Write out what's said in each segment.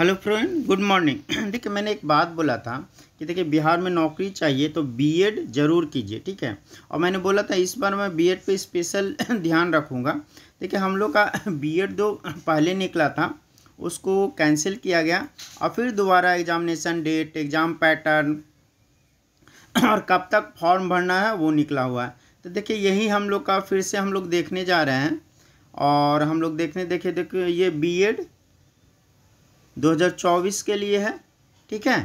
hello friend good morning देखिए मैंने एक बात बोला था कि देखिए बिहार में नौकरी चाहिए तो बीएड ज़रूर कीजिए ठीक है और मैंने बोला था इस बार मैं बीएड पे स्पेशल ध्यान रखूँगा देखिए हम लोग का बीएड जो पहले निकला था उसको कैंसिल किया गया और फिर दोबारा एग्जामिनेशन डेट एग्ज़ाम पैटर्न और कब तक फॉर्म भरना है वो निकला हुआ है तो देखिए यही हम लोग का फिर से हम लोग देखने जा रहे हैं और हम लोग देखने देखे देखिए ये बी 2024 के लिए है ठीक है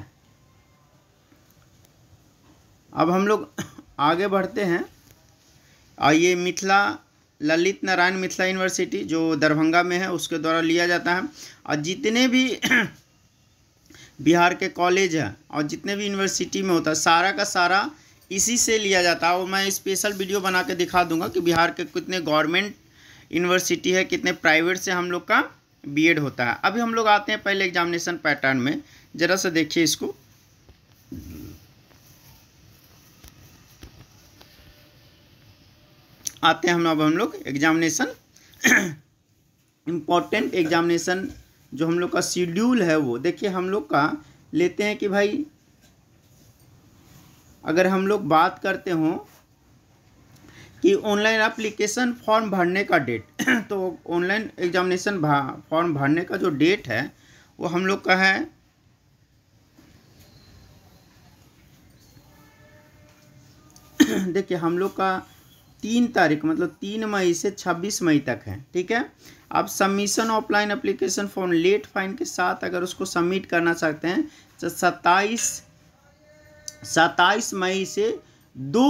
अब हम लोग आगे बढ़ते हैं और ये मिथिला ललित नारायण मिथिला यूनिवर्सिटी जो दरभंगा में है उसके द्वारा लिया जाता है और जितने भी बिहार के कॉलेज हैं और जितने भी यूनिवर्सिटी में होता है सारा का सारा इसी से लिया जाता है और मैं स्पेशल वीडियो बना के दिखा दूंगा कि बिहार के कितने गवर्नमेंट यूनिवर्सिटी है कितने प्राइवेट से हम लोग का बीएड होता है अभी हम लोग आते हैं पहले एग्जामिनेशन पैटर्न में ज़रा सा देखिए इसको आते हैं हम अब हम लोग एग्जामिनेशन इम्पॉर्टेंट एग्जामिनेशन जो हम लोग का शेड्यूल है वो देखिए हम लोग का लेते हैं कि भाई अगर हम लोग बात करते हों कि ऑनलाइन एप्लीकेशन फॉर्म भरने का डेट तो ऑनलाइन एग्जामिनेशन फॉर्म भरने का जो डेट है वो हम लोग का है देखिए हम लोग का तीन तारीख मतलब तीन मई से छब्बीस मई तक है ठीक है आप submission offline application form late fine के साथ अगर उसको सबमिट करना चाहते हैं तो सत्ताईस सत्ताईस मई से दो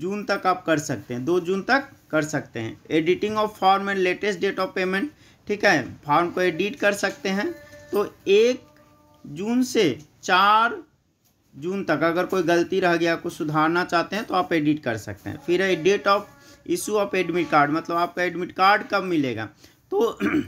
जून तक आप कर सकते हैं दो जून तक कर सकते हैं editing of form and latest date of payment ठीक है फॉर्म को एडिट कर सकते हैं तो एक जून से चार जून तक अगर कोई गलती रह गया कुछ सुधारना चाहते हैं तो आप एडिट कर सकते हैं फिर है date of issue of admit card मतलब आपका एडमिट कार्ड कब मिलेगा तो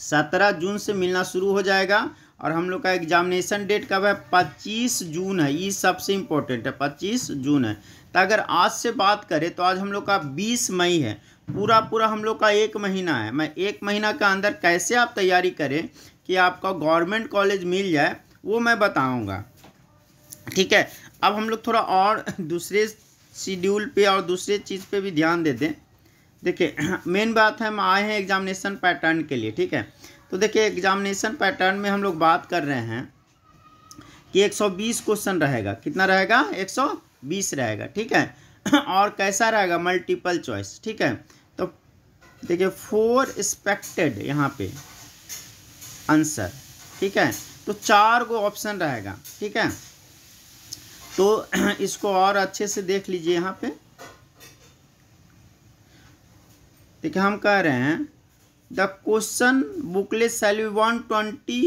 सत्रह जून से मिलना शुरू हो जाएगा और हम लोग का एग्जामिनेशन डेट कब है पच्चीस जून है ये सबसे इम्पोर्टेंट है पच्चीस जून है तो अगर आज से बात करें तो आज हम लोग का बीस मई है पूरा पूरा हम लोग का एक महीना है मैं एक महीना के अंदर कैसे आप तैयारी करें कि आपका गवर्नमेंट कॉलेज मिल जाए वो मैं बताऊंगा ठीक है अब हम लोग थोड़ा और दूसरे शेड्यूल पे और दूसरे चीज़ पे भी ध्यान दे दें देखिए मेन बात है हम आए हैं एग्जामिनेशन पैटर्न के लिए ठीक है तो देखिए एग्जामिनेशन पैटर्न में हम लोग बात कर रहे हैं कि 120 क्वेश्चन रहेगा कितना रहेगा 120 बीस रहेगा ठीक है और कैसा रहेगा मल्टीपल चॉइस ठीक है तो देखिए फोर एक्सपेक्टेड यहाँ पे आंसर ठीक है तो चार गो ऑप्शन रहेगा ठीक है तो इसको और अच्छे से देख लीजिए यहाँ पे देखिए हम कह रहे हैं the question booklet sell one twenty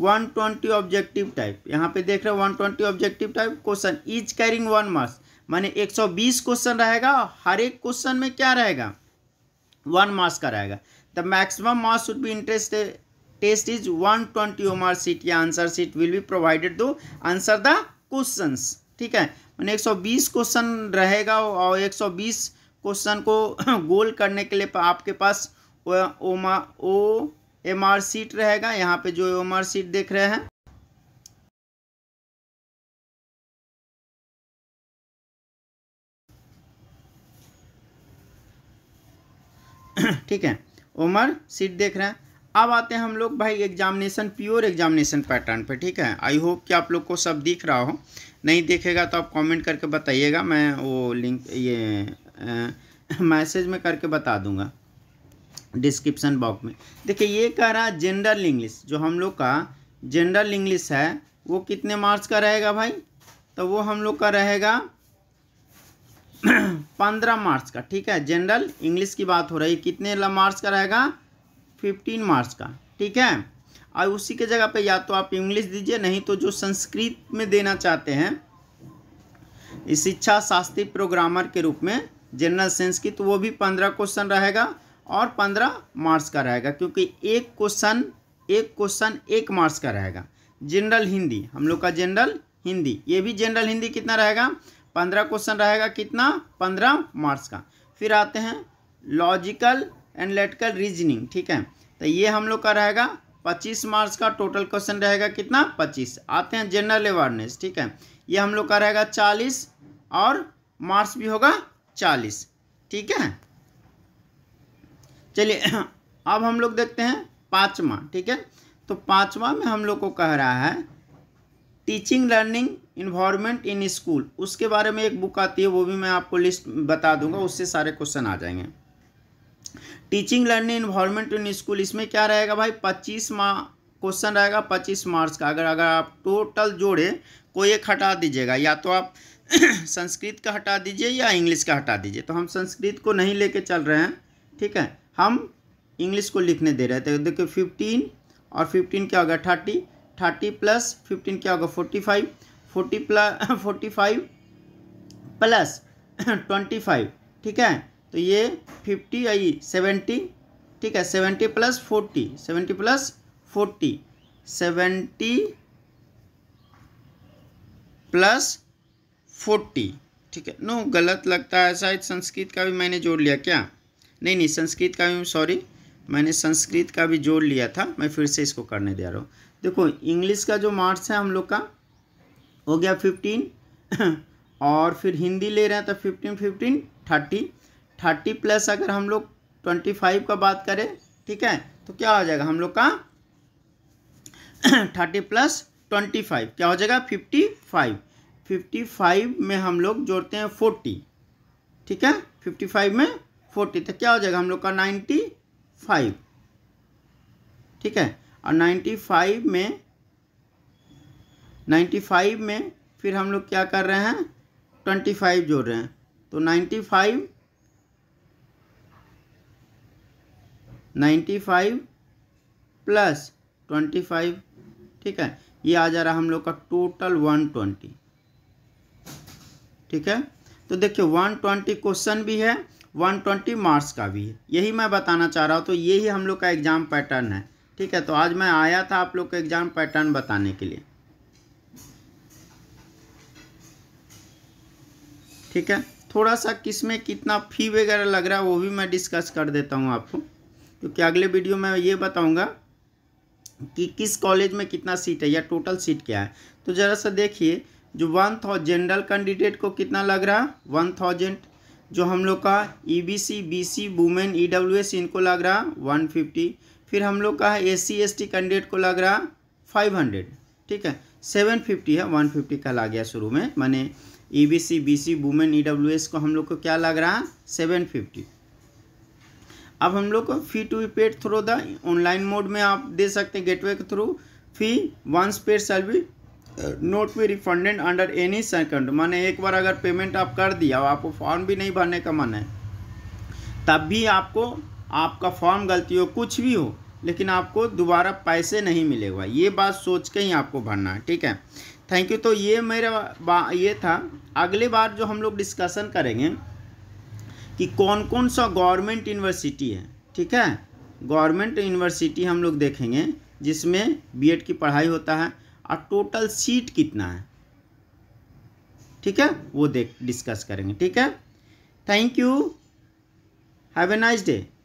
120 objective type यहाँ पे देख रहे हो 120 objective type question is carrying one marks माने 120 क्वेश्चन रहेगा हर एक क्वेश्चन में क्या रहेगा वन मार्क्स का रहेगा the maximum marks should be interest test is one twenty OMR sheet या answer sheet will be provided to answer the question ठीक है मैंने 120 क्वेश्चन रहेगा और 120 क्वेश्चन को गोल करने के लिए आपके पास ओमा ओ एम आर सीट रहेगा यहाँ पे जो एम आर सीट देख रहे हैं ठीक है उमर सीट देख रहे हैं अब आते हैं हम लोग भाई एग्जामिनेशन प्योर एग्जामिनेशन पैटर्न पे ठीक है आई होप कि आप लोग को सब दिख रहा हो नहीं देखेगा तो आप कमेंट करके बताइएगा मैं वो लिंक ये मैसेज में करके बता दूंगा डिस्क्रिप्शन बॉक्स में देखिए ये कह रहा है जेंडरल इंग्लिश जो हम लोग का जनरल इंग्लिश है वो कितने मार्क्स का रहेगा भाई तो वो हम लोग का रहेगा पंद्रह मार्क्स का ठीक है जनरल इंग्लिश की बात हो रही है कितने मार्क्स का रहेगा फिफ्टीन मार्क्स का ठीक है और उसी के जगह पे या तो आप इंग्लिश दीजिए नहीं तो जो संस्कृत में देना चाहते हैं शिक्षा शास्त्री प्रोग्रामर के रूप में जनरल संस्कृत तो वो भी पंद्रह क्वेश्चन रहेगा और पंद्रह मार्क्स का रहेगा क्योंकि एक क्वेश्चन एक क्वेश्चन एक मार्क्स का रहेगा जनरल हिंदी हम लोग का जनरल हिंदी ये भी जनरल हिंदी कितना रहेगा पंद्रह क्वेश्चन रहेगा कितना पंद्रह मार्क्स का फिर आते हैं लॉजिकल एंड लेटिकल रीजनिंग ठीक है तो ये हम लोग का रहेगा पच्चीस मार्क्स का टोटल क्वेश्चन रहेगा कितना पच्चीस आते हैं जनरल अवेयरनेस ठीक है ये हम लोग का रहेगा चालीस और मार्क्स भी होगा चालीस ठीक है चलिए अब हम लोग देखते हैं पाँचवा ठीक है तो पाँचवा में हम लोग को कह रहा है teaching learning environment in school उसके बारे में एक बुक आती है वो भी मैं आपको लिस्ट बता दूंगा उससे सारे क्वेश्चन आ जाएंगे teaching learning environment in school इसमें क्या रहेगा भाई पच्चीस माह क्वेश्चन रहेगा पच्चीस मार्च का अगर अगर आप टोटल जोड़े कोई एक हटा दीजिएगा या तो आप संस्कृत का हटा दीजिए या इंग्लिश का हटा दीजिए तो हम संस्कृत को नहीं लेके चल रहे हैं ठीक है हम इंग्लिश को लिखने दे रहे थे देखिए फिफ्टीन और फिफ्टीन क्या होगा थर्टी थर्टी प्लस फिफ्टीन क्या होगा forty five forty plus forty five plus twenty five ठीक है तो ये फिफ्टी आई सेवेंटी ठीक है seventy plus forty seventy plus forty seventy plus forty ठीक है नो गलत लगता है शायद संस्कृत का भी मैंने जोड़ लिया क्या नहीं नहीं संस्कृत का भी सॉरी मैंने संस्कृत का भी जोड़ लिया था मैं फिर से इसको करने दे रहा हूँ देखो इंग्लिश का जो मार्क्स है हम लोग का हो गया फिफ्टीन और फिर हिंदी ले रहे हैं तो fifteen fifteen thirty thirty plus अगर हम लोग ट्वेंटी फाइव का बात करें ठीक है तो क्या हो जाएगा हम लोग का थर्टी प्लस ट्वेंटी फाइव क्या हो जाएगा फिफ्टी फाइव फिफ्टी फाइव में हम लोग जोड़ते हैं फोर्टी ठीक है फिफ्टी फाइव में फोर्टी तो क्या हो जाएगा हम लोग का नाइन्टी फाइव ठीक है और नाइन्टी फाइव में नाइन्टी फाइव में फिर हम लोग क्या कर रहे हैं ट्वेंटी फाइव जोड़ रहे हैं तो ninety five ninety five plus twenty five ठीक है ये आ जा रहा हम लोग का टोटल वन ट्वेंटी ठीक है तो देखिए वन ट्वेंटी क्वेश्चन भी है 120 मार्क्स का भी है यही मैं बताना चाह रहा हूँ तो यही हम लोग का एग्ज़ाम पैटर्न है ठीक है तो आज मैं आया था आप लोग का एग्ज़ाम पैटर्न बताने के लिए ठीक है थोड़ा सा किस में कितना फ़ी वगैरह लग रहा है वो भी मैं डिस्कस कर देता हूँ आपको क्योंकि अगले वीडियो में ये बताऊँगा कि किस कॉलेज में कितना सीट है या टोटल सीट क्या है तो ज़रा सा देखिए जो वन थाउजेंड जनरल कैंडिडेट को कितना लग रहा है वन थाउजेंड जो हम लोग का E B C B C women E W S इनको लग रहा वन फिफ्टी फिर हम लोग का है S C S T candidate को लग रहा फाइव हंड्रेड ठीक है सेवन फिफ्टी है वन फिफ्टी का ला गया शुरू में मैंने E B C B C women E W S को हम लोग को क्या लग रहा सेवन फिफ्टी अब हम लोग को fee to be paid through the online mode में आप दे सकते हैं गेटवे के through fee once paid service not भी रिफंडेड अंडर एनी सेकंड माने एक बार अगर पेमेंट आप कर दिया और आपको फॉर्म भी नहीं भरने का मन है तब भी आपको आपका फॉर्म गलती हो कुछ भी हो लेकिन आपको दोबारा पैसे नहीं मिलेगा ये बात सोच के ही आपको भरना है ठीक है थैंक यू तो ये मेरा ये था अगले बार जो हम लोग डिस्कसन करेंगे कि कौन कौन सा गवर्नमेंट यूनिवर्सिटी है ठीक है गवर्नमेंट यूनिवर्सिटी हम लोग देखेंगे जिसमें बीएड की पढ़ाई होता है और टोटल सीट कितना है ठीक है वो देख डिस्कस करेंगे ठीक है thank you have a nice day